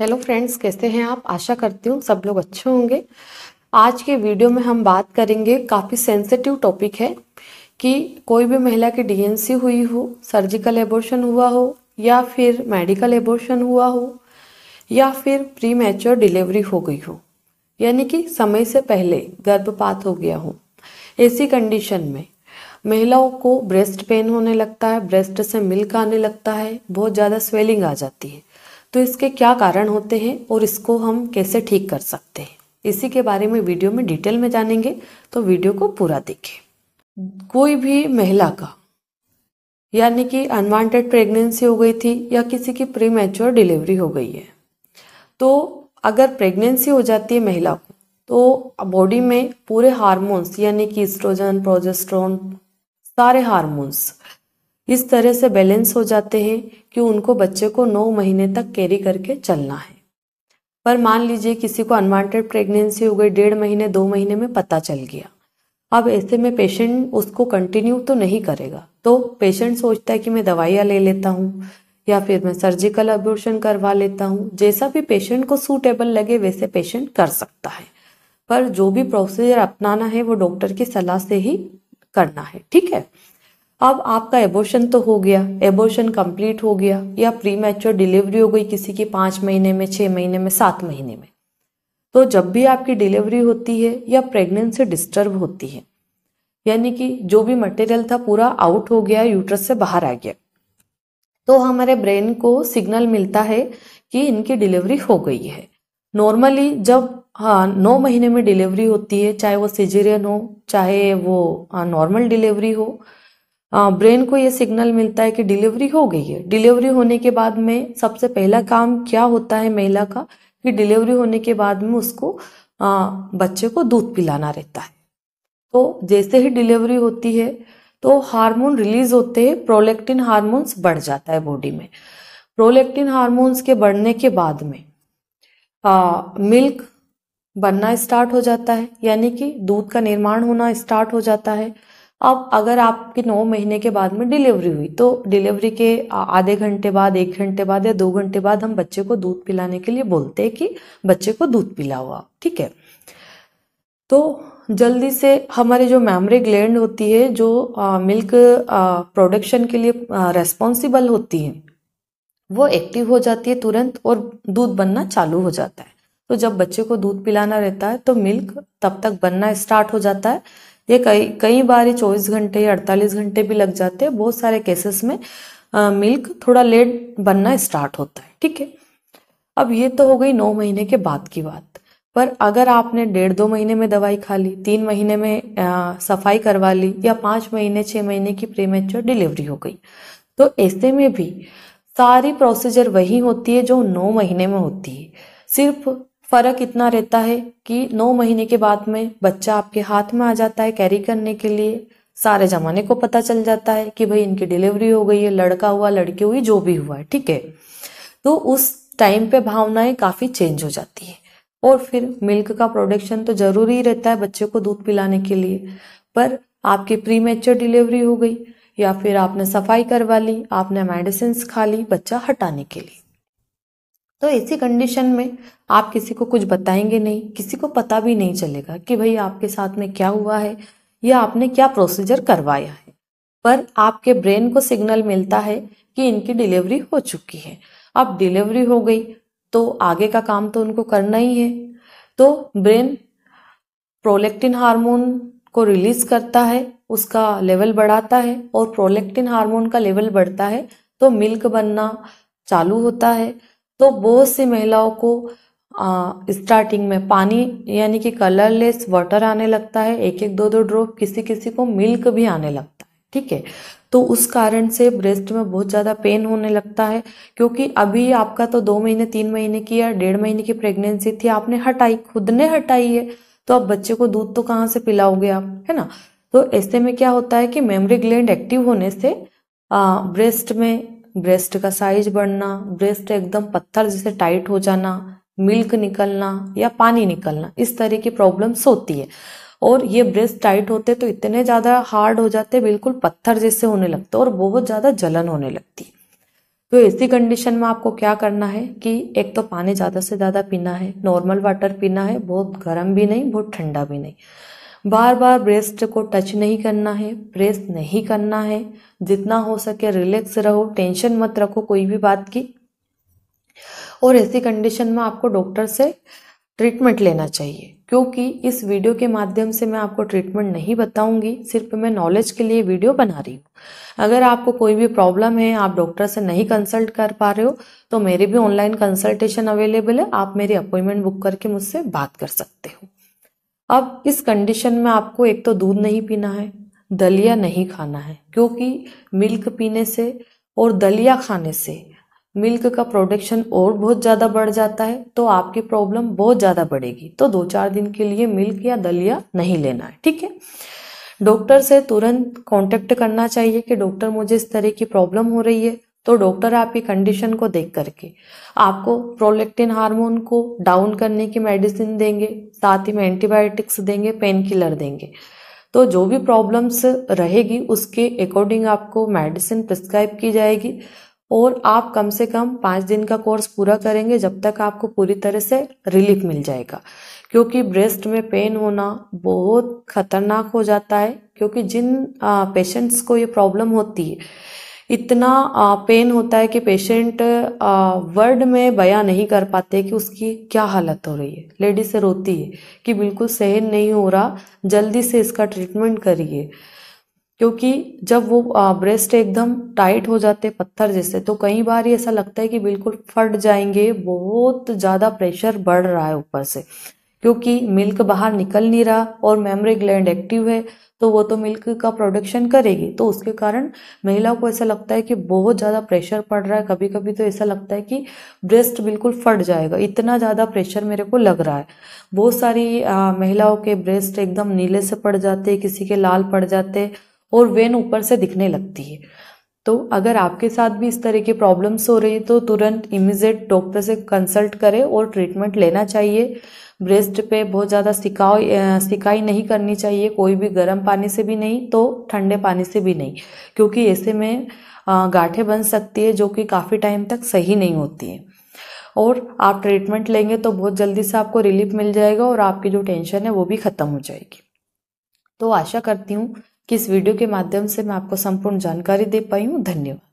hello friends कैसे हैं आप आशा करती हूँ सब लोग अच्छे होंगे आज के वीडियो में हम बात करेंगे काफ़ी सेंसिटिव टॉपिक है कि कोई भी महिला की डीएनसी हुई हो सर्जिकल एबोर्शन हुआ हो या फिर मेडिकल एबोर्शन हुआ हो या फिर प्री मैच्योर डिलीवरी हो गई हो यानी कि समय से पहले गर्भपात हो गया हो ऐसी कंडीशन में महिलाओं को ब्रेस्ट पेन होने लगता है ब्रेस्ट से मिल्क आने लगता है बहुत ज़्यादा स्वेलिंग आ जाती है तो इसके क्या कारण होते हैं और इसको हम कैसे ठीक कर सकते हैं इसी के बारे में वीडियो में डिटेल में जानेंगे तो वीडियो को पूरा देखें कोई भी महिला का यानी कि अनवांटेड प्रेगनेंसी हो गई थी या किसी की प्री मैच्योर डिलीवरी हो गई है तो अगर प्रेगनेंसी हो जाती है महिला को तो बॉडी में पूरे हार्मोन्स यानी कि स्ट्रोजन प्रोजेस्ट्रॉन सारे हार्मोन्स इस तरह से बैलेंस हो जाते हैं कि उनको बच्चे को नौ महीने तक कैरी करके चलना है पर मान लीजिए किसी को अनवांटेड प्रेगनेंसी हो गई डेढ़ महीने दो महीने में पता चल गया अब ऐसे में पेशेंट उसको कंटिन्यू तो नहीं करेगा तो पेशेंट सोचता है कि मैं दवाइयाँ ले लेता हूँ या फिर मैं सर्जिकल अब्यूशन करवा लेता हूँ जैसा भी पेशेंट को सूटेबल लगे वैसे पेशेंट कर सकता है पर जो भी प्रोसीजर अपनाना है वो डॉक्टर की सलाह से ही करना है ठीक है अब आपका एबोर्शन तो हो गया एबोर्शन कंप्लीट हो गया या प्री मैच्योर डिलीवरी हो गई किसी की पांच महीने में छह महीने में सात महीने में तो जब भी आपकी डिलीवरी होती है या प्रेगनेंसी डिस्टर्ब होती है यानी कि जो भी मटेरियल था पूरा आउट हो गया यूट्रस से बाहर आ गया तो हमारे ब्रेन को सिग्नल मिलता है कि इनकी डिलीवरी हो गई है नॉर्मली जब हाँ नौ महीने में डिलीवरी होती है चाहे वो सिजेरियन हो चाहे वो नॉर्मल हाँ, डिलीवरी हो ब्रेन को ये सिग्नल मिलता है कि डिलीवरी हो गई है डिलीवरी होने के बाद में सबसे पहला काम क्या होता है महिला का कि डिलीवरी होने के बाद में उसको आ, बच्चे को दूध पिलाना रहता है तो जैसे ही डिलीवरी होती है तो हार्मोन रिलीज होते हैं प्रोलेक्टिन हार्मोन्स बढ़ जाता है बॉडी में प्रोलेक्टिन हार्मोन्स के बढ़ने के बाद में आ, मिल्क बनना स्टार्ट हो जाता है यानी कि दूध का निर्माण होना स्टार्ट हो जाता है अब अगर आपके नौ महीने के बाद में डिलीवरी हुई तो डिलीवरी के आधे घंटे बाद एक घंटे बाद या दो घंटे बाद हम बच्चे को दूध पिलाने के लिए बोलते हैं कि बच्चे को दूध पिलाओ आप ठीक है तो जल्दी से हमारी जो मेमोरी ग्लैंड होती है जो आ, मिल्क प्रोडक्शन के लिए रेस्पॉन्सिबल होती है वो एक्टिव हो जाती है तुरंत और दूध बनना चालू हो जाता है तो जब बच्चे को दूध पिलाना रहता है तो मिल्क तब तक बनना स्टार्ट हो जाता है ये कई कई बार ही चौबीस घंटे या अड़तालीस घंटे भी लग जाते हैं बहुत सारे केसेस में आ, मिल्क थोड़ा लेट बनना स्टार्ट होता है ठीक है अब ये तो हो गई नौ महीने के बाद की बात पर अगर आपने डेढ़ दो महीने में दवाई खा ली तीन महीने में आ, सफाई करवा ली या पाँच महीने छः महीने की प्रीमेच्योर डिलीवरी हो गई तो ऐसे में भी सारी प्रोसीजर वही होती है जो नौ महीने में होती है सिर्फ फ़र्क इतना रहता है कि नौ महीने के बाद में बच्चा आपके हाथ में आ जाता है कैरी करने के लिए सारे ज़माने को पता चल जाता है कि भाई इनकी डिलीवरी हो गई है लड़का हुआ लड़की हुई जो भी हुआ है ठीक है तो उस टाइम पे भावनाएं काफ़ी चेंज हो जाती है और फिर मिल्क का प्रोडक्शन तो ज़रूरी रहता है बच्चे को दूध पिलाने के लिए पर आपकी प्री मेच्योर डिलीवरी हो गई या फिर आपने सफाई करवा ली आपने मेडिसिन खा ली बच्चा हटाने के लिए तो ऐसी कंडीशन में आप किसी को कुछ बताएंगे नहीं किसी को पता भी नहीं चलेगा कि भाई आपके साथ में क्या हुआ है या आपने क्या प्रोसीजर करवाया है पर आपके ब्रेन को सिग्नल मिलता है कि इनकी डिलीवरी हो चुकी है अब डिलीवरी हो गई तो आगे का काम तो उनको करना ही है तो ब्रेन प्रोलेक्टिन हार्मोन को रिलीज करता है उसका लेवल बढ़ाता है और प्रोलेक्टिन हार्मोन का लेवल बढ़ता है तो मिल्क बनना चालू होता है तो बहुत सी महिलाओं को स्टार्टिंग में पानी यानी कि कलरलेस वाटर आने लगता है एक एक दो दो ड्रॉप किसी किसी को मिल्क भी आने लगता है ठीक है तो उस कारण से ब्रेस्ट में बहुत ज़्यादा पेन होने लगता है क्योंकि अभी आपका तो दो महीने तीन महीने की या डेढ़ महीने की प्रेगनेंसी थी आपने हटाई खुद ने हटाई है तो आप बच्चे को दूध तो कहाँ से पिलाओगे आप है ना तो ऐसे में क्या होता है कि मेमोरी ग्लैंड एक्टिव होने से आ, ब्रेस्ट में ब्रेस्ट का साइज बढ़ना ब्रेस्ट एकदम पत्थर जैसे टाइट हो जाना मिल्क निकलना या पानी निकलना इस तरह की प्रॉब्लम्स होती है और ये ब्रेस्ट टाइट होते तो इतने ज़्यादा हार्ड हो जाते बिल्कुल पत्थर जैसे होने लगते और बहुत ज़्यादा जलन होने लगती तो ऐसी कंडीशन में आपको क्या करना है कि एक तो पानी ज़्यादा से ज़्यादा पीना है नॉर्मल वाटर पीना है बहुत गर्म भी नहीं बहुत ठंडा भी नहीं बार बार ब्रेस्ट को टच नहीं करना है प्रेस नहीं करना है जितना हो सके रिलैक्स रहो टेंशन मत रखो कोई भी बात की और ऐसी कंडीशन में आपको डॉक्टर से ट्रीटमेंट लेना चाहिए क्योंकि इस वीडियो के माध्यम से मैं आपको ट्रीटमेंट नहीं बताऊंगी सिर्फ मैं नॉलेज के लिए वीडियो बना रही हूँ अगर आपको कोई भी प्रॉब्लम है आप डॉक्टर से नहीं कंसल्ट कर पा रहे हो तो मेरे भी ऑनलाइन कंसल्टेशन अवेलेबल है आप मेरी अपॉइंटमेंट बुक करके मुझसे बात कर सकते हो अब इस कंडीशन में आपको एक तो दूध नहीं पीना है दलिया नहीं खाना है क्योंकि मिल्क पीने से और दलिया खाने से मिल्क का प्रोडक्शन और बहुत ज़्यादा बढ़ जाता है तो आपकी प्रॉब्लम बहुत ज़्यादा बढ़ेगी तो दो चार दिन के लिए मिल्क या दलिया नहीं लेना है ठीक है डॉक्टर से तुरंत कांटेक्ट करना चाहिए कि डॉक्टर मुझे इस तरह की प्रॉब्लम हो रही है तो डॉक्टर आपकी कंडीशन को देख करके आपको प्रोलेक्टिन हार्मोन को डाउन करने की मेडिसिन देंगे साथ ही में एंटीबायोटिक्स देंगे पेन किलर देंगे तो जो भी प्रॉब्लम्स रहेगी उसके अकॉर्डिंग आपको मेडिसिन प्रिस्क्राइब की जाएगी और आप कम से कम पाँच दिन का कोर्स पूरा करेंगे जब तक आपको पूरी तरह से रिलीफ मिल जाएगा क्योंकि ब्रेस्ट में पेन होना बहुत खतरनाक हो जाता है क्योंकि जिन पेशेंट्स को ये प्रॉब्लम होती है इतना पेन होता है कि पेशेंट वर्ड में बयां नहीं कर पाते कि उसकी क्या हालत हो रही है लेडी से रोती है कि बिल्कुल सहन नहीं हो रहा जल्दी से इसका ट्रीटमेंट करिए क्योंकि जब वो ब्रेस्ट एकदम टाइट हो जाते पत्थर जैसे तो कई बार ही ऐसा लगता है कि बिल्कुल फट जाएंगे बहुत ज़्यादा प्रेशर बढ़ रहा है ऊपर से क्योंकि मिल्क बाहर निकल नहीं रहा और मेमोरी ग्लैंड एक्टिव है तो वो तो मिल्क का प्रोडक्शन करेगी तो उसके कारण महिला को ऐसा लगता है कि बहुत ज़्यादा प्रेशर पड़ रहा है कभी कभी तो ऐसा लगता है कि ब्रेस्ट बिल्कुल फट जाएगा इतना ज़्यादा प्रेशर मेरे को लग रहा है बहुत सारी आ, महिलाओं के ब्रेस्ट एकदम नीले से पड़ जाते किसी के लाल पड़ जाते और वेन ऊपर से दिखने लगती है तो अगर आपके साथ भी इस तरह की प्रॉब्लम्स हो रही है तो तुरंत इमीजिएट डॉक्टर से कंसल्ट करें और ट्रीटमेंट लेना चाहिए ब्रेस्ट पे बहुत ज़्यादा सिकाओ सिकाई नहीं करनी चाहिए कोई भी गर्म पानी से भी नहीं तो ठंडे पानी से भी नहीं क्योंकि ऐसे में गाठे बन सकती है जो कि काफ़ी टाइम तक सही नहीं होती है और आप ट्रीटमेंट लेंगे तो बहुत जल्दी से आपको रिलीफ मिल जाएगा और आपकी जो टेंशन है वो भी ख़त्म हो जाएगी तो आशा करती हूँ कि इस वीडियो के माध्यम से मैं आपको संपूर्ण जानकारी दे पाई हूँ धन्यवाद